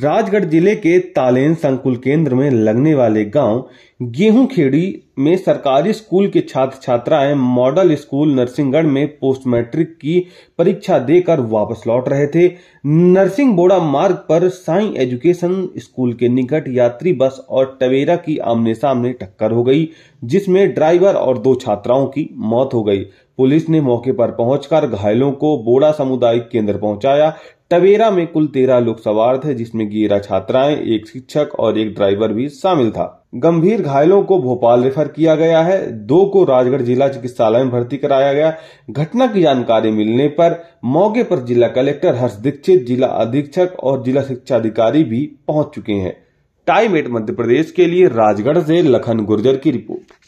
राजगढ़ जिले के तालेन संकुल केंद्र में लगने वाले गांव खेड़ी में सरकारी स्कूल के छात्र छात्राएं मॉडल स्कूल नरसिंहगढ़ में पोस्ट मैट्रिक की परीक्षा देकर वापस लौट रहे थे नरसिंह बोड़ा मार्ग पर साई एजुकेशन स्कूल के निकट यात्री बस और टवेरा की आमने सामने टक्कर हो गई जिसमें ड्राइवर और दो छात्राओं की मौत हो गई पुलिस ने मौके पर पहुंचकर घायलों को बोड़ा सामुदायिक केंद्र पहुंचाया टवेरा में कुल तेरह लोग सवार थे जिसमें ग्यारह छात्राएं एक शिक्षक और एक ड्राइवर भी शामिल था गंभीर घायलों को भोपाल रेफर किया गया है दो को राजगढ़ जिला चिकित्सालय में भर्ती कराया गया घटना की जानकारी मिलने पर मौके पर जिला कलेक्टर हर्ष दीक्षित जिला अधीक्षक और जिला शिक्षा अधिकारी भी पहुंच चुके हैं टाइम एट मध्य प्रदेश के लिए राजगढ़ से लखन गुर्जर की रिपोर्ट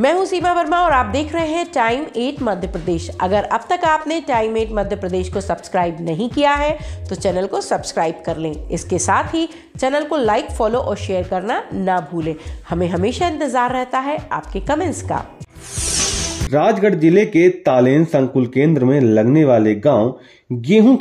मैं हूं सीमा वर्मा और आप देख रहे हैं टाइम एट मध्य प्रदेश अगर अब तक आपने टाइम एट मध्य प्रदेश को सब्सक्राइब नहीं किया है तो चैनल को सब्सक्राइब कर लें इसके साथ ही चैनल को लाइक फॉलो और शेयर करना ना भूलें हमें हमेशा इंतज़ार रहता है आपके कमेंट्स का राजगढ़ जिले के तालेन संकुल केंद्र में लगने वाले गांव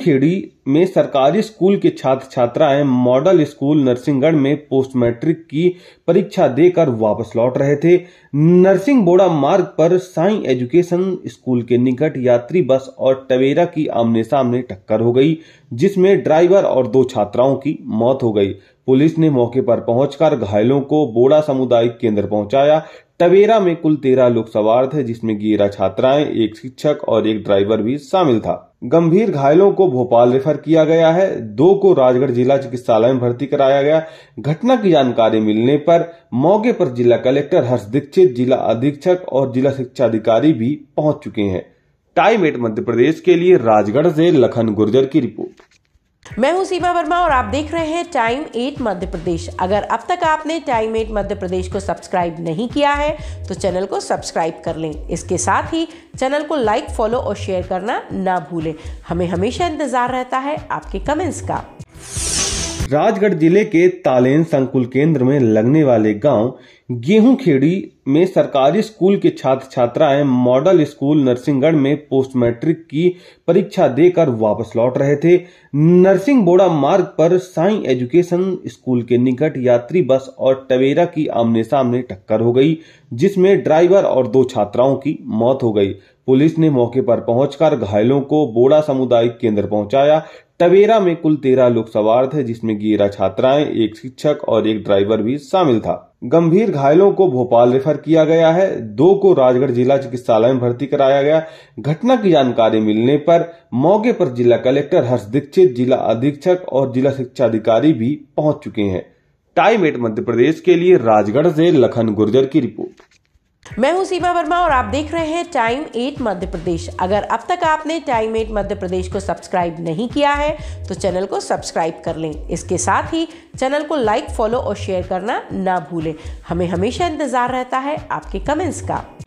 खेड़ी में सरकारी स्कूल के छात्र छात्राएं मॉडल स्कूल नरसिंहगढ़ में पोस्ट मैट्रिक की परीक्षा देकर वापस लौट रहे थे नरसिंह बोड़ा मार्ग पर साई एजुकेशन स्कूल के निकट यात्री बस और टवेरा की आमने सामने टक्कर हो गई जिसमें ड्राइवर और दो छात्राओं की मौत हो गई पुलिस ने मौके पर पहुंचकर घायलों को बोड़ा सामुदायिक केंद्र पहुंचाया टवेरा में कुल तेरह लोग सवार थे जिसमें ग्यारह छात्राएं एक शिक्षक और एक ड्राइवर भी शामिल था गंभीर घायलों को भोपाल रेफर किया गया है दो को राजगढ़ जिला चिकित्सालय में भर्ती कराया गया घटना की जानकारी मिलने पर मौके पर जिला कलेक्टर हर्ष दीक्षित जिला अधीक्षक और जिला शिक्षा अधिकारी भी पहुंच चुके हैं टाइम एट मध्य प्रदेश के लिए राजगढ़ से लखन गुर्जर की रिपोर्ट मैं हूं सीमा वर्मा और आप देख रहे हैं टाइम एट मध्य प्रदेश अगर अब तक आपने टाइम एट मध्य प्रदेश को सब्सक्राइब नहीं किया है तो चैनल को सब्सक्राइब कर लें इसके साथ ही चैनल को लाइक फॉलो और शेयर करना ना भूलें हमें हमेशा इंतज़ार रहता है आपके कमेंट्स का राजगढ़ जिले के तालेन संकुल केंद्र में लगने वाले गांव खेड़ी में सरकारी स्कूल के छात्र छात्राएं मॉडल स्कूल नरसिंहगढ़ में पोस्ट मैट्रिक की परीक्षा देकर वापस लौट रहे थे नरसिंह बोड़ा मार्ग पर साई एजुकेशन स्कूल के निकट यात्री बस और टवेरा की आमने सामने टक्कर हो गई जिसमें ड्राइवर और दो छात्राओं की मौत हो गई पुलिस ने मौके पर पहुंचकर घायलों को बोड़ा सामुदायिक केंद्र पहुंचाया टवेरा में कुल तेरह लोग सवार थे जिसमें ग्यारह छात्राएं एक शिक्षक और एक ड्राइवर भी शामिल था गंभीर घायलों को भोपाल रेफर किया गया है दो को राजगढ़ जिला चिकित्सालय में भर्ती कराया गया घटना की जानकारी मिलने पर मौके पर जिला कलेक्टर हर्ष दीक्षित जिला अधीक्षक और जिला शिक्षा अधिकारी भी पहुंच चुके हैं टाइम एट मध्य प्रदेश के लिए राजगढ़ से लखन गुर्जर की रिपोर्ट मैं हूं सीमा वर्मा और आप देख रहे हैं टाइम एट मध्य प्रदेश अगर अब तक आपने टाइम एट मध्य प्रदेश को सब्सक्राइब नहीं किया है तो चैनल को सब्सक्राइब कर लें इसके साथ ही चैनल को लाइक फॉलो और शेयर करना ना भूलें हमें हमेशा इंतज़ार रहता है आपके कमेंट्स का